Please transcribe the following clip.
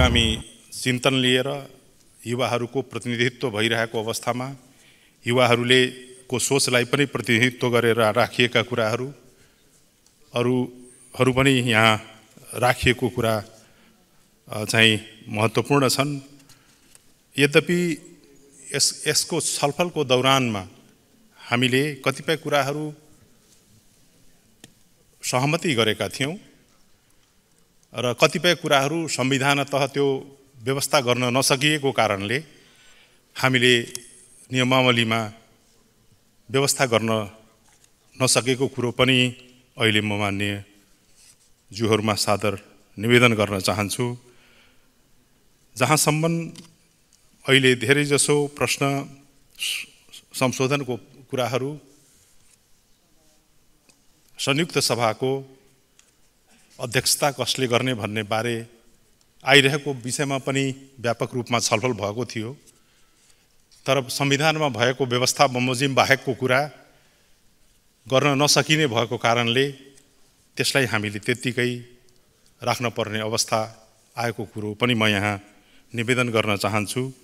आगामी चिन्तन लिएर युवाहरूको प्रतिनिधित्व भइरहेको अवस्थामा युवाहरूले को सोचलाई पनि प्रतिनिधित्व गरेर राखिएका कुराहरू अरूहरू पनि यहाँ राखिएको कुरा चाहिँ महत्त्वपूर्ण छन् यद्यपि यस यसको छलफलको दौरानमा हामीले कतिपय कुराहरू सहमति गरेका थियौँ र कतिपय कुराहरू तह त्यो व्यवस्था गर्न नसकिएको कारणले हामीले नियमावलीमा व्यवस्था गर्न नसकेको कुरो पनि अहिले म मान्यज्यूहरूमा सादर निवेदन गर्न चाहन्छु जहाँसम्म अहिले धेरैजसो प्रश्न संशोधनको कुराहरू संयुक्त सभाको अध्यक्षता कसले गर्ने भन्ने बारे आइरहेको विषयमा पनि व्यापक रूपमा छलफल भएको थियो तर संविधानमा भएको व्यवस्था बमोजिम बाहेकको कुरा गर्न नसकिने भएको कारणले त्यसलाई हामीले त्यत्तिकै राख्न पर्ने अवस्था आएको कुरो पनि म यहाँ निवेदन गर्न चाहन्छु